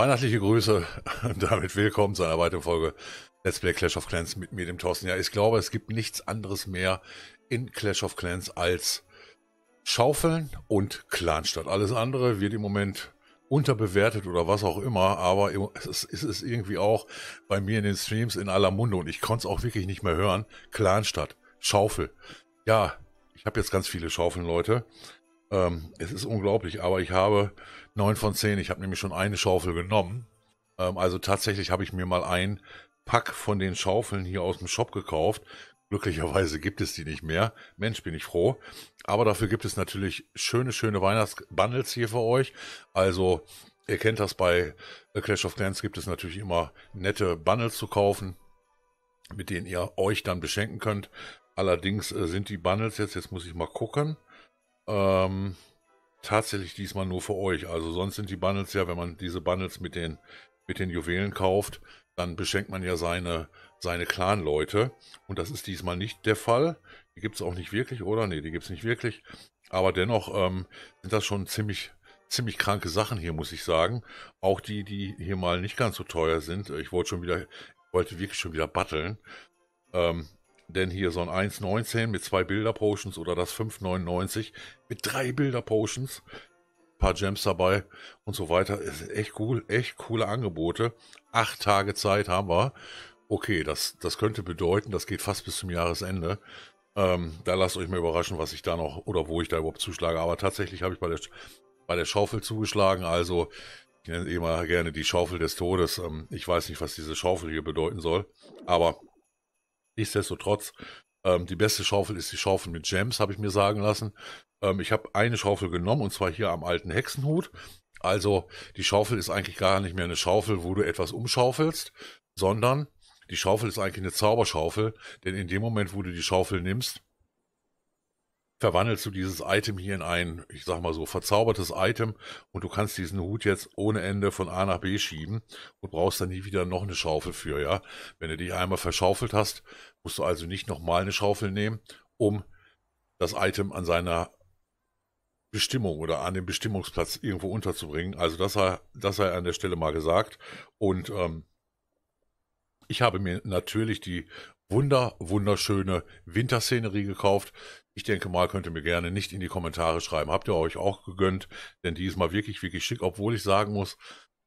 Weihnachtliche Grüße und damit willkommen zu einer weiteren Folge Let's Play Clash of Clans mit mir, dem Thorsten. Ja, ich glaube, es gibt nichts anderes mehr in Clash of Clans als Schaufeln und Clanstadt. Alles andere wird im Moment unterbewertet oder was auch immer, aber es ist, irgendwie auch bei mir in den Streams in aller Munde und ich konnte es auch wirklich nicht mehr hören. Clanstadt, Schaufel. Ja, ich habe jetzt ganz viele Schaufeln, Leute. Ähm, es ist unglaublich, aber ich habe neun von zehn. Ich habe nämlich schon eine Schaufel genommen. Ähm, also tatsächlich habe ich mir mal ein Pack von den Schaufeln hier aus dem Shop gekauft. Glücklicherweise gibt es die nicht mehr. Mensch, bin ich froh. Aber dafür gibt es natürlich schöne, schöne Weihnachtsbundles hier für euch. Also, ihr kennt das bei Clash of Clans, gibt es natürlich immer nette Bundles zu kaufen, mit denen ihr euch dann beschenken könnt. Allerdings äh, sind die Bundles jetzt, jetzt muss ich mal gucken. Ähm, tatsächlich diesmal nur für euch. Also sonst sind die Bundles ja, wenn man diese Bundles mit den, mit den Juwelen kauft, dann beschenkt man ja seine, seine Clan-Leute. Und das ist diesmal nicht der Fall. Die gibt es auch nicht wirklich, oder? Nee, die gibt es nicht wirklich. Aber dennoch ähm, sind das schon ziemlich, ziemlich kranke Sachen hier, muss ich sagen. Auch die, die hier mal nicht ganz so teuer sind. Ich wollte schon wieder, wollte wirklich schon wieder batteln. Ähm, denn hier so ein 1,19 mit zwei Bilder-Potions oder das 5,99 mit drei Bilder-Potions, paar Gems dabei und so weiter. Ist echt cool, echt coole Angebote. Acht Tage Zeit haben wir. Okay, das, das könnte bedeuten, das geht fast bis zum Jahresende. Ähm, da lasst euch mal überraschen, was ich da noch oder wo ich da überhaupt zuschlage. Aber tatsächlich habe ich bei der, bei der Schaufel zugeschlagen. Also, ich nenne immer gerne die Schaufel des Todes. Ähm, ich weiß nicht, was diese Schaufel hier bedeuten soll. Aber Nichtsdestotrotz, ähm, die beste Schaufel ist die Schaufel mit Gems, habe ich mir sagen lassen. Ähm, ich habe eine Schaufel genommen und zwar hier am alten Hexenhut. Also die Schaufel ist eigentlich gar nicht mehr eine Schaufel, wo du etwas umschaufelst, sondern die Schaufel ist eigentlich eine Zauberschaufel, denn in dem Moment, wo du die Schaufel nimmst, verwandelst du dieses Item hier in ein, ich sag mal so, verzaubertes Item und du kannst diesen Hut jetzt ohne Ende von A nach B schieben und brauchst dann nie wieder noch eine Schaufel für, ja. Wenn du dich einmal verschaufelt hast, musst du also nicht nochmal eine Schaufel nehmen, um das Item an seiner Bestimmung oder an dem Bestimmungsplatz irgendwo unterzubringen. Also das sei, das sei an der Stelle mal gesagt. Und ähm, ich habe mir natürlich die wunder, wunderschöne Winterszenerie gekauft. Ich denke mal, könnt ihr mir gerne nicht in die Kommentare schreiben. Habt ihr euch auch gegönnt? Denn die ist mal wirklich, wirklich schick, obwohl ich sagen muss,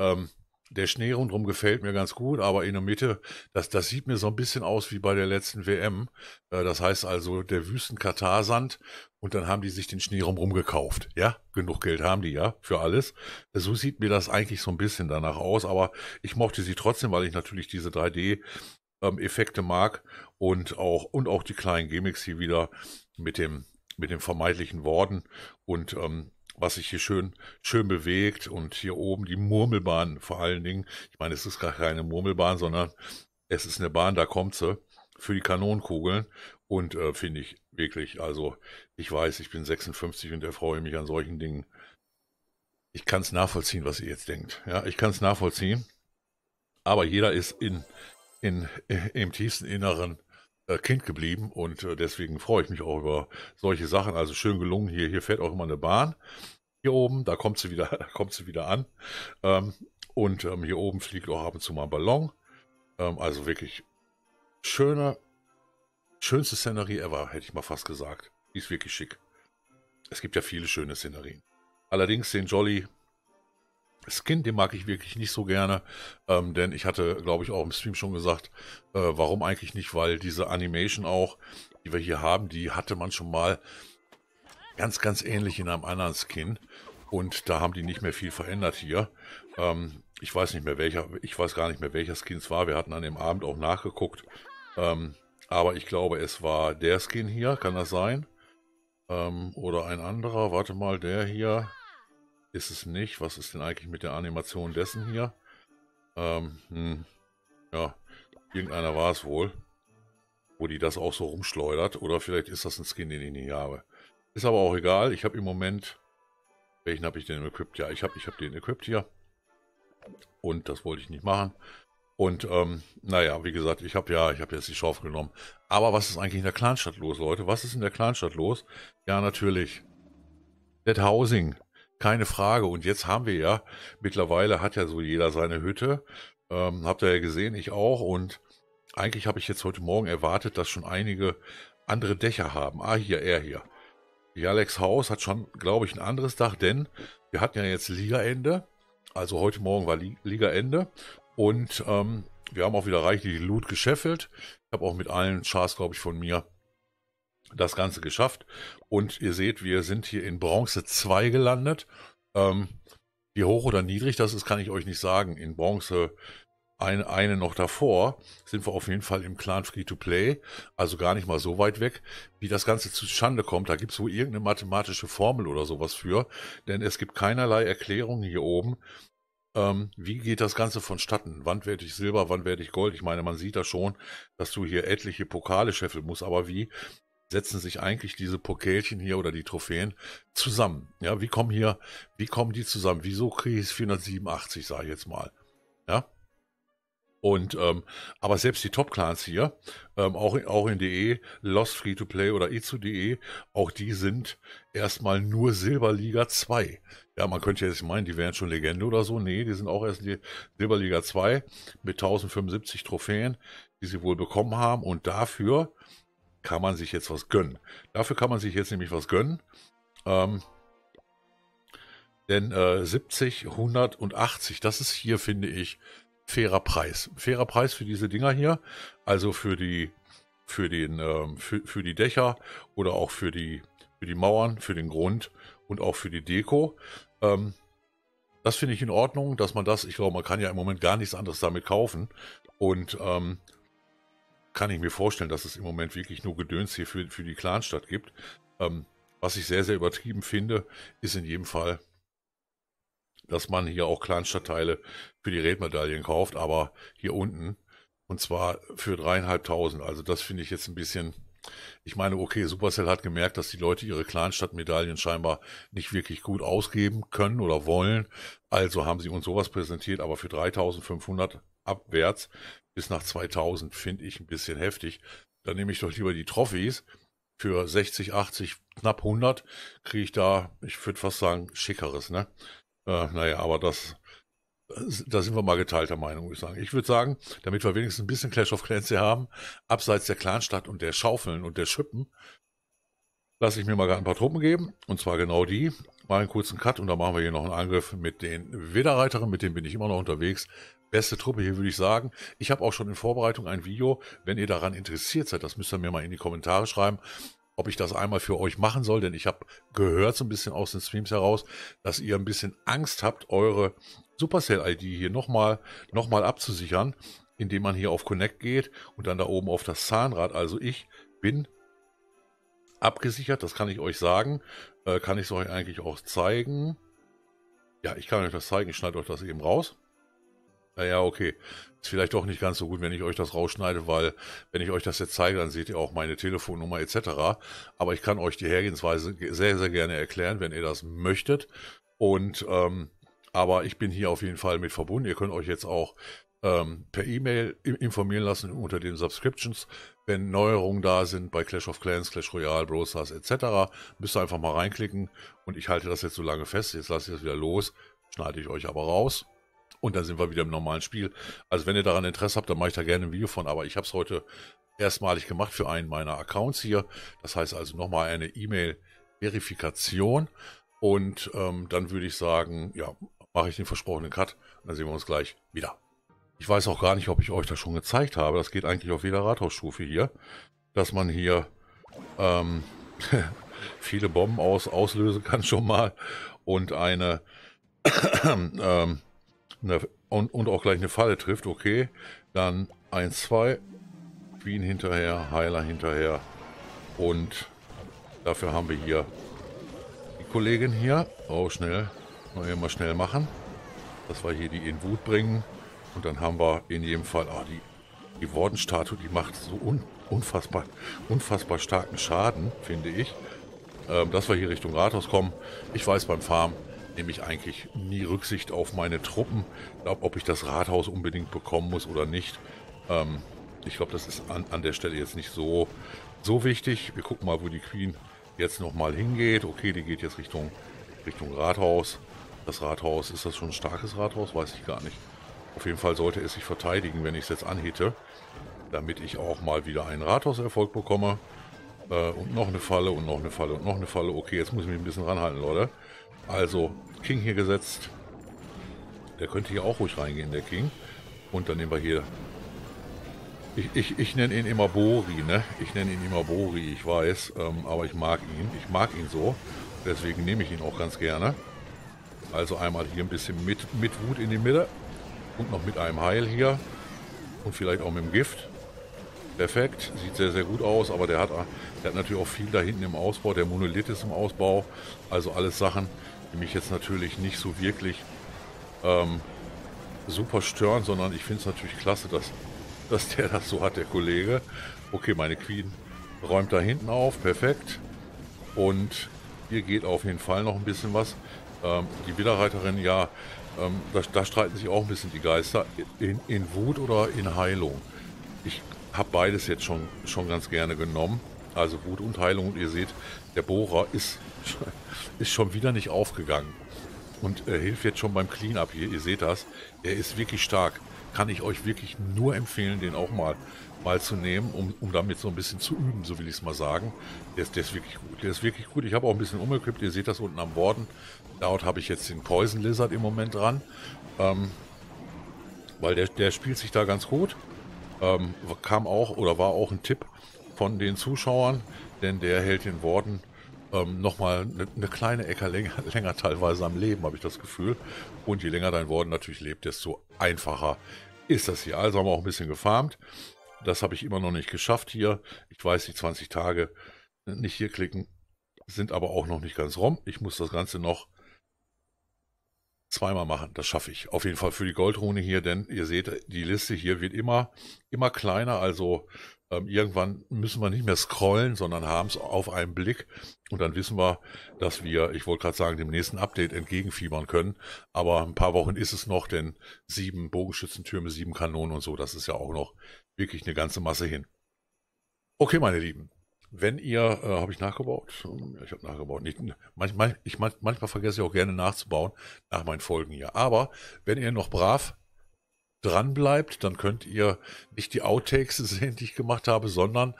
ähm, der Schnee rundherum gefällt mir ganz gut, aber in der Mitte, das, das sieht mir so ein bisschen aus wie bei der letzten WM. Äh, das heißt also der Wüsten-Katarsand und dann haben die sich den Schnee rundherum gekauft. Ja, genug Geld haben die ja für alles. So sieht mir das eigentlich so ein bisschen danach aus, aber ich mochte sie trotzdem, weil ich natürlich diese 3D- ähm, Effekte mag und auch, und auch die kleinen Gimmicks hier wieder mit dem, mit den vermeintlichen Worten und ähm, was sich hier schön, schön bewegt und hier oben die Murmelbahn vor allen Dingen. Ich meine, es ist gar keine Murmelbahn, sondern es ist eine Bahn, da kommt sie für die Kanonenkugeln und äh, finde ich wirklich, also ich weiß, ich bin 56 und erfreue mich an solchen Dingen. Ich kann es nachvollziehen, was ihr jetzt denkt. Ja, ich kann es nachvollziehen. Aber jeder ist in in, im tiefsten Inneren äh, Kind geblieben und äh, deswegen freue ich mich auch über solche Sachen. Also schön gelungen hier. Hier fährt auch immer eine Bahn. Hier oben, da kommt sie wieder, kommt sie wieder an. Ähm, und ähm, hier oben fliegt auch ab und zu mal ein Ballon. Ähm, also wirklich schöne, schönste Szenerie ever, hätte ich mal fast gesagt. Die ist wirklich schick. Es gibt ja viele schöne Szenerien. Allerdings den Jolly Skin, den mag ich wirklich nicht so gerne, ähm, denn ich hatte, glaube ich, auch im Stream schon gesagt, äh, warum eigentlich nicht, weil diese Animation auch, die wir hier haben, die hatte man schon mal ganz, ganz ähnlich in einem anderen Skin und da haben die nicht mehr viel verändert hier. Ähm, ich weiß nicht mehr welcher, ich weiß gar nicht mehr welcher Skin es war, wir hatten an dem Abend auch nachgeguckt, ähm, aber ich glaube, es war der Skin hier, kann das sein? Ähm, oder ein anderer, warte mal, der hier, ist es nicht. Was ist denn eigentlich mit der Animation dessen hier? Ähm, hm, ja, irgendeiner war es wohl. Wo die das auch so rumschleudert. Oder vielleicht ist das ein Skin, den ich nicht habe. Ist aber auch egal. Ich habe im Moment... Welchen habe ich denn equipped? Ja, ich habe ich hab den equipped hier. Und das wollte ich nicht machen. Und ähm, naja, wie gesagt, ich habe ja, ich habe jetzt die Schaufel genommen. Aber was ist eigentlich in der Clanstadt los, Leute? Was ist in der Clanstadt los? Ja, natürlich. Dead Housing. Keine Frage. Und jetzt haben wir ja, mittlerweile hat ja so jeder seine Hütte. Ähm, habt ihr ja gesehen, ich auch. Und eigentlich habe ich jetzt heute Morgen erwartet, dass schon einige andere Dächer haben. Ah, hier, er hier. Jalex Haus hat schon, glaube ich, ein anderes Dach, denn wir hatten ja jetzt Ligaende. Also heute Morgen war Ligaende. Und ähm, wir haben auch wieder reichlich Loot gescheffelt. Ich habe auch mit allen Chars, glaube ich, von mir das Ganze geschafft. Und ihr seht, wir sind hier in Bronze 2 gelandet. Ähm, wie hoch oder niedrig das ist, kann ich euch nicht sagen. In Bronze ein, eine noch davor sind wir auf jeden Fall im Clan Free to Play, also gar nicht mal so weit weg. Wie das Ganze zustande kommt, da gibt es wohl irgendeine mathematische Formel oder sowas für, denn es gibt keinerlei Erklärungen hier oben. Ähm, wie geht das Ganze vonstatten? Wann werde ich Silber, wann werde ich Gold? Ich meine, man sieht da schon, dass du hier etliche Pokale scheffeln musst, aber wie setzen sich eigentlich diese Pokelchen hier oder die Trophäen zusammen? Ja, wie kommen hier, wie kommen die zusammen? Wieso kriege ich 487, sage ich jetzt mal? Ja. Und ähm, aber selbst die Top-Clans hier, ähm, auch, auch in DE, Lost Free to Play oder e 2 e, auch die sind erstmal nur Silberliga 2. Ja, man könnte jetzt meinen, die wären schon Legende oder so. Nee, die sind auch erst die Silberliga 2 mit 1075 Trophäen, die sie wohl bekommen haben. Und dafür kann man sich jetzt was gönnen. Dafür kann man sich jetzt nämlich was gönnen. Ähm, denn äh, 70, 100 und 80, das ist hier, finde ich, fairer Preis. Fairer Preis für diese Dinger hier, also für die, für den, ähm, für, für die Dächer oder auch für die, für die Mauern, für den Grund und auch für die Deko. Ähm, das finde ich in Ordnung, dass man das, ich glaube, man kann ja im Moment gar nichts anderes damit kaufen. Und ähm, kann ich mir vorstellen, dass es im Moment wirklich nur Gedöns hier für, für die Clanstadt gibt. Ähm, was ich sehr, sehr übertrieben finde, ist in jedem Fall, dass man hier auch Clanstadtteile für die Redmedaillen kauft, aber hier unten und zwar für dreieinhalbtausend. Also das finde ich jetzt ein bisschen, ich meine, okay, Supercell hat gemerkt, dass die Leute ihre Clanstadtmedaillen scheinbar nicht wirklich gut ausgeben können oder wollen. Also haben sie uns sowas präsentiert, aber für 3500 abwärts bis nach 2000 finde ich ein bisschen heftig. Dann nehme ich doch lieber die Trophys für 60, 80, knapp 100 kriege ich da, ich würde fast sagen, schickeres, ne? Äh, naja, aber das, da sind wir mal geteilter Meinung, würde ich sagen. Ich würde sagen, damit wir wenigstens ein bisschen Clash of Clans hier haben, abseits der Clanstadt und der Schaufeln und der Schippen, lasse ich mir mal ein paar Truppen geben, und zwar genau die. Mal einen kurzen Cut und dann machen wir hier noch einen Angriff mit den Widerreiterinnen, mit denen bin ich immer noch unterwegs, Beste Truppe hier, würde ich sagen. Ich habe auch schon in Vorbereitung ein Video. Wenn ihr daran interessiert seid, das müsst ihr mir mal in die Kommentare schreiben, ob ich das einmal für euch machen soll. Denn ich habe gehört, so ein bisschen aus den Streams heraus, dass ihr ein bisschen Angst habt, eure Supercell-ID hier nochmal noch mal abzusichern, indem man hier auf Connect geht und dann da oben auf das Zahnrad. Also ich bin abgesichert, das kann ich euch sagen. Äh, kann ich es euch eigentlich auch zeigen? Ja, ich kann euch das zeigen. Ich schneide euch das eben raus. Naja, ah okay. Ist vielleicht doch nicht ganz so gut, wenn ich euch das rausschneide, weil wenn ich euch das jetzt zeige, dann seht ihr auch meine Telefonnummer etc. Aber ich kann euch die Hergehensweise sehr, sehr gerne erklären, wenn ihr das möchtet. Und ähm, aber ich bin hier auf jeden Fall mit verbunden. Ihr könnt euch jetzt auch ähm, per E-Mail informieren lassen unter den Subscriptions, wenn Neuerungen da sind bei Clash of Clans, Clash Royale, Brawl etc. Müsst ihr einfach mal reinklicken und ich halte das jetzt so lange fest. Jetzt lasse ich das wieder los, schneide ich euch aber raus und dann sind wir wieder im normalen Spiel. Also wenn ihr daran Interesse habt, dann mache ich da gerne ein Video von. Aber ich habe es heute erstmalig gemacht für einen meiner Accounts hier. Das heißt also nochmal eine E-Mail-Verifikation. Und ähm, dann würde ich sagen, ja, mache ich den versprochenen Cut. dann sehen wir uns gleich wieder. Ich weiß auch gar nicht, ob ich euch das schon gezeigt habe. Das geht eigentlich auf jeder Rathausstufe hier, dass man hier ähm, viele Bomben aus, auslösen kann schon mal und eine ähm, eine, und, und auch gleich eine Falle trifft, okay. Dann 1, 2, Queen hinterher, Heiler hinterher. Und dafür haben wir hier die Kollegin hier. Oh, schnell. Mal immer schnell machen. Dass wir hier die in Wut bringen. Und dann haben wir in jedem Fall, oh, die, die Wordenstatue, die macht so un, unfassbar, unfassbar starken Schaden, finde ich. Ähm, dass wir hier Richtung Rathaus kommen. Ich weiß beim Farm, nehme ich eigentlich nie Rücksicht auf meine Truppen, ob ich das Rathaus unbedingt bekommen muss oder nicht. Ähm, ich glaube, das ist an, an der Stelle jetzt nicht so, so wichtig. Wir gucken mal, wo die Queen jetzt nochmal hingeht. Okay, die geht jetzt Richtung, Richtung Rathaus. Das Rathaus, ist das schon ein starkes Rathaus? Weiß ich gar nicht. Auf jeden Fall sollte es sich verteidigen, wenn ich es jetzt anhitte, damit ich auch mal wieder einen Rathauserfolg bekomme. Äh, und noch eine Falle und noch eine Falle und noch eine Falle. Okay, jetzt muss ich mich ein bisschen ranhalten, Leute. Also King hier gesetzt. Der könnte hier auch ruhig reingehen, der King. Und dann nehmen wir hier... Ich, ich, ich nenne ihn immer Bori, ne? Ich nenne ihn immer Bori, ich weiß. Ähm, aber ich mag ihn. Ich mag ihn so. Deswegen nehme ich ihn auch ganz gerne. Also einmal hier ein bisschen mit, mit Wut in die Mitte. Und noch mit einem Heil hier. Und vielleicht auch mit dem Gift. Perfekt, sieht sehr, sehr gut aus, aber der hat, der hat natürlich auch viel da hinten im Ausbau, der Monolith ist im Ausbau, also alles Sachen, die mich jetzt natürlich nicht so wirklich ähm, super stören, sondern ich finde es natürlich klasse, dass, dass der das so hat, der Kollege. Okay, meine Queen räumt da hinten auf, perfekt. Und hier geht auf jeden Fall noch ein bisschen was. Ähm, die Widerreiterin, ja, ähm, da, da, streiten sich auch ein bisschen die Geister. In, in Wut oder in Heilung? Ich habe beides jetzt schon, schon ganz gerne genommen. Also Wut und Heilung. Und ihr seht, der Bohrer ist, ist schon wieder nicht aufgegangen und äh, hilft jetzt schon beim Cleanup hier. Ihr seht das. Er ist wirklich stark. Kann ich euch wirklich nur empfehlen, den auch mal, mal zu nehmen, um, um damit so ein bisschen zu üben, so will ich es mal sagen. Der ist, der ist wirklich gut. Der ist wirklich gut. Ich habe auch ein bisschen umgekippt. Ihr seht das unten am Borden. Dort habe ich jetzt den Poison Lizard im Moment dran. Ähm, weil der, der spielt sich da ganz gut. Ähm, kam auch oder war auch ein Tipp von den Zuschauern, denn der hält den Worden ähm, nochmal eine ne kleine Ecke länger, länger teilweise am Leben, habe ich das Gefühl. Und je länger dein Worden natürlich lebt, desto einfacher ist das hier. Also haben wir auch ein bisschen gefarmt. Das habe ich immer noch nicht geschafft hier. Ich weiß, die 20 Tage äh, nicht hier klicken, sind aber auch noch nicht ganz rum. Ich muss das Ganze noch zweimal machen. Das schaffe ich. Auf jeden Fall für die Goldrune hier, denn ihr seht, die Liste hier wird immer, immer kleiner. Also ähm, irgendwann müssen wir nicht mehr scrollen, sondern haben es auf einen Blick. Und dann wissen wir, dass wir, ich wollte gerade sagen, dem nächsten Update entgegenfiebern können. Aber ein paar Wochen ist es noch, denn sieben Bogenschützentürme, sieben Kanonen und so, das ist ja auch noch wirklich eine ganze Masse hin. Okay, meine Lieben. Wenn ihr, äh, habe ich nachgebaut? Ich habe nachgebaut. Nicht, manchmal, ich, manchmal vergesse ich auch gerne nachzubauen nach meinen Folgen hier. Aber wenn ihr noch brav dran bleibt, dann könnt ihr nicht die Outtakes sehen, die ich gemacht habe, sondern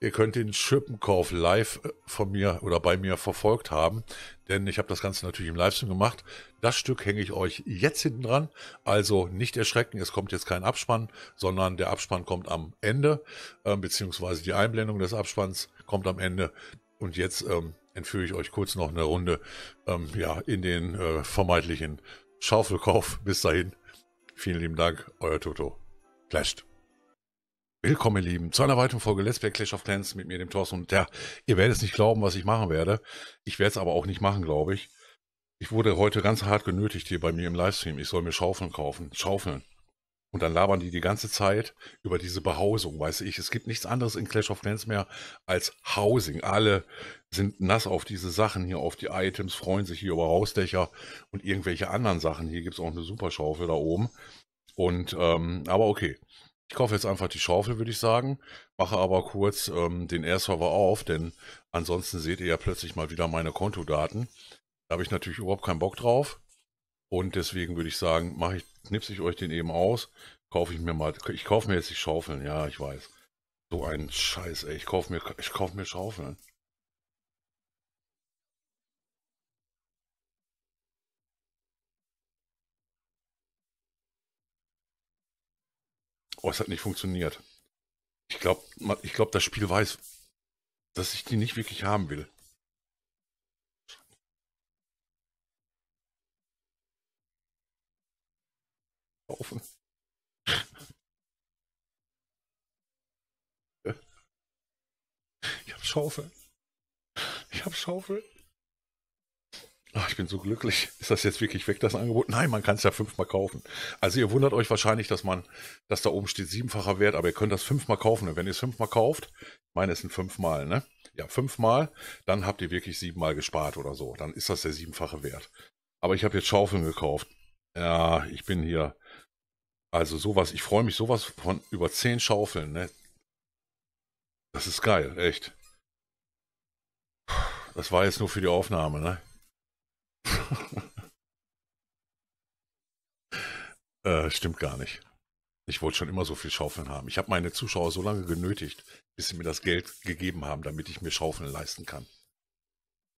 ihr könnt den Schippenkauf live äh, von mir oder bei mir verfolgt haben, denn ich habe das Ganze natürlich im Livestream gemacht. Das Stück hänge ich euch jetzt hinten dran, also nicht erschrecken, es kommt jetzt kein Abspann, sondern der Abspann kommt am Ende, äh, beziehungsweise die Einblendung des Abspanns kommt am Ende. Und jetzt ähm, entführe ich euch kurz noch eine Runde ähm, ja, in den äh, vermeintlichen Schaufelkauf. Bis dahin. Vielen lieben Dank, euer Toto. Clasht. Willkommen, ihr Lieben, zu einer weiteren Folge Let's Play Clash of Clans mit mir, dem Thorsten. Und ja, ihr werdet es nicht glauben, was ich machen werde. Ich werde es aber auch nicht machen, glaube ich. Ich wurde heute ganz hart genötigt hier bei mir im Livestream. Ich soll mir Schaufeln kaufen. Schaufeln. Und dann labern die die ganze Zeit über diese Behausung, weiß ich. Es gibt nichts anderes in Clash of Clans mehr als Housing. Alle sind nass auf diese Sachen hier, auf die Items, freuen sich hier über Hausdächer und irgendwelche anderen Sachen. Hier gibt es auch eine super Schaufel da oben. Und, ähm, aber okay. Ich kaufe jetzt einfach die Schaufel, würde ich sagen. Mache aber kurz ähm, den Air-Server auf, denn ansonsten seht ihr ja plötzlich mal wieder meine Kontodaten. Da habe ich natürlich überhaupt keinen Bock drauf. Und deswegen würde ich sagen, mache ich, knipse ich euch den eben aus, kaufe ich mir mal, ich kaufe mir jetzt die Schaufeln, ja, ich weiß. So ein Scheiß, ey, ich kaufe mir, ich kaufe mir Schaufeln. Oh, es hat nicht funktioniert. Ich glaube, ich glaub, das Spiel weiß, dass ich die nicht wirklich haben will. laufen Ich habe Schaufel. Ich habe Schaufel. Ach, ich bin so glücklich. Ist das jetzt wirklich weg, das Angebot? Nein, man kann es ja fünfmal kaufen. Also ihr wundert euch wahrscheinlich, dass man, dass da oben steht siebenfacher Wert, aber ihr könnt das fünfmal kaufen. Und wenn ihr es fünfmal kauft, meine es sind fünfmal, ne? Ja, fünfmal, dann habt ihr wirklich siebenmal gespart oder so. Dann ist das der siebenfache Wert. Aber ich habe jetzt Schaufeln gekauft. Ja, ich bin hier also sowas, ich freue mich sowas von über 10 Schaufeln, ne? Das ist geil, echt. Das war jetzt nur für die Aufnahme, ne? äh, stimmt gar nicht. Ich wollte schon immer so viel Schaufeln haben. Ich habe meine Zuschauer so lange genötigt, bis sie mir das Geld gegeben haben, damit ich mir Schaufeln leisten kann.